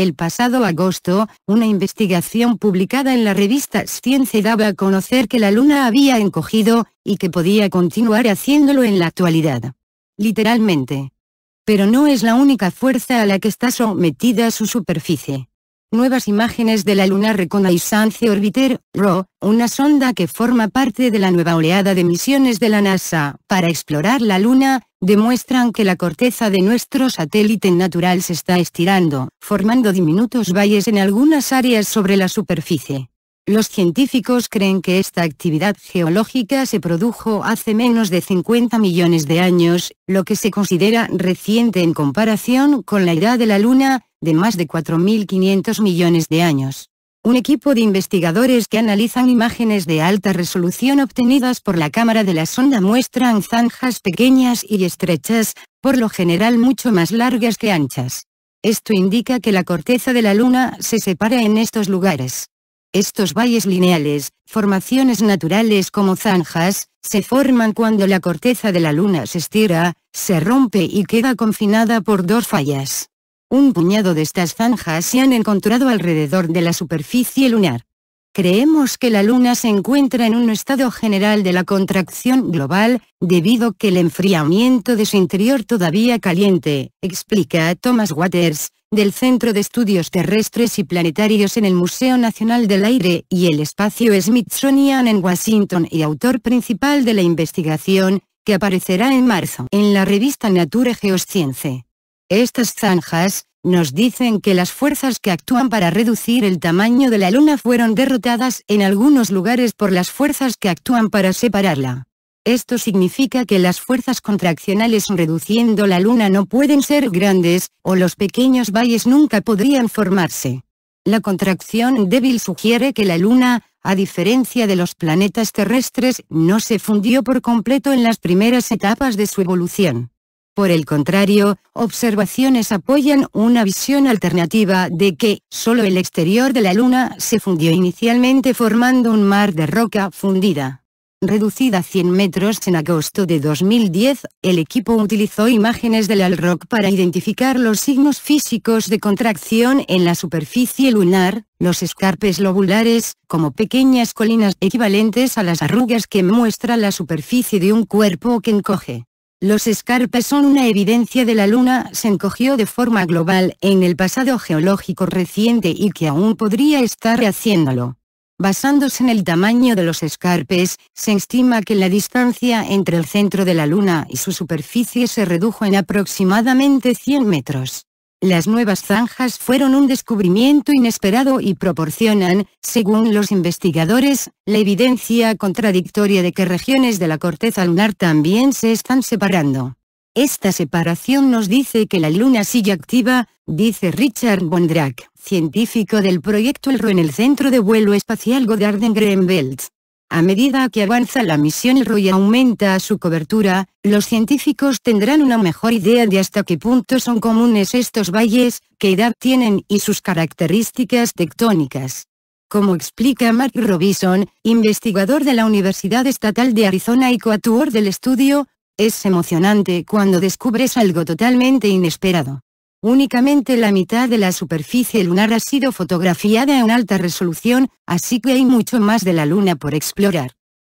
El pasado agosto, una investigación publicada en la revista Science daba a conocer que la Luna había encogido, y que podía continuar haciéndolo en la actualidad. Literalmente. Pero no es la única fuerza a la que está sometida su superficie. Nuevas imágenes de la Luna Reconnaissance Orbiter, RO, una sonda que forma parte de la nueva oleada de misiones de la NASA para explorar la Luna, demuestran que la corteza de nuestro satélite natural se está estirando, formando diminutos valles en algunas áreas sobre la superficie. Los científicos creen que esta actividad geológica se produjo hace menos de 50 millones de años, lo que se considera reciente en comparación con la edad de la Luna, de más de 4.500 millones de años. Un equipo de investigadores que analizan imágenes de alta resolución obtenidas por la cámara de la sonda muestran zanjas pequeñas y estrechas, por lo general mucho más largas que anchas. Esto indica que la corteza de la Luna se separa en estos lugares. Estos valles lineales, formaciones naturales como zanjas, se forman cuando la corteza de la Luna se estira, se rompe y queda confinada por dos fallas. Un puñado de estas zanjas se han encontrado alrededor de la superficie lunar. Creemos que la Luna se encuentra en un estado general de la contracción global, debido que el enfriamiento de su interior todavía caliente, explica Thomas Waters, del Centro de Estudios Terrestres y Planetarios en el Museo Nacional del Aire y el Espacio Smithsonian en Washington y autor principal de la investigación, que aparecerá en marzo en la revista Nature Geoscience. Estas zanjas, nos dicen que las fuerzas que actúan para reducir el tamaño de la Luna fueron derrotadas en algunos lugares por las fuerzas que actúan para separarla. Esto significa que las fuerzas contraccionales reduciendo la Luna no pueden ser grandes, o los pequeños valles nunca podrían formarse. La contracción débil sugiere que la Luna, a diferencia de los planetas terrestres, no se fundió por completo en las primeras etapas de su evolución. Por el contrario, observaciones apoyan una visión alternativa de que, solo el exterior de la Luna se fundió inicialmente formando un mar de roca fundida. Reducida a 100 metros en agosto de 2010, el equipo utilizó imágenes del Alrock para identificar los signos físicos de contracción en la superficie lunar, los escarpes lobulares, como pequeñas colinas equivalentes a las arrugas que muestra la superficie de un cuerpo que encoge. Los escarpes son una evidencia de la Luna se encogió de forma global en el pasado geológico reciente y que aún podría estar haciéndolo. Basándose en el tamaño de los escarpes, se estima que la distancia entre el centro de la Luna y su superficie se redujo en aproximadamente 100 metros. Las nuevas zanjas fueron un descubrimiento inesperado y proporcionan, según los investigadores, la evidencia contradictoria de que regiones de la corteza lunar también se están separando. Esta separación nos dice que la Luna sigue activa, dice Richard Bondrak, científico del proyecto ELRO en el Centro de Vuelo Espacial Goddard en Greenbelt. A medida que avanza la misión y Roy aumenta su cobertura, los científicos tendrán una mejor idea de hasta qué punto son comunes estos valles, qué edad tienen y sus características tectónicas. Como explica Mark Robison, investigador de la Universidad Estatal de Arizona y coautor del estudio, es emocionante cuando descubres algo totalmente inesperado. Únicamente la mitad de la superficie lunar ha sido fotografiada en alta resolución, así que hay mucho más de la Luna por explorar.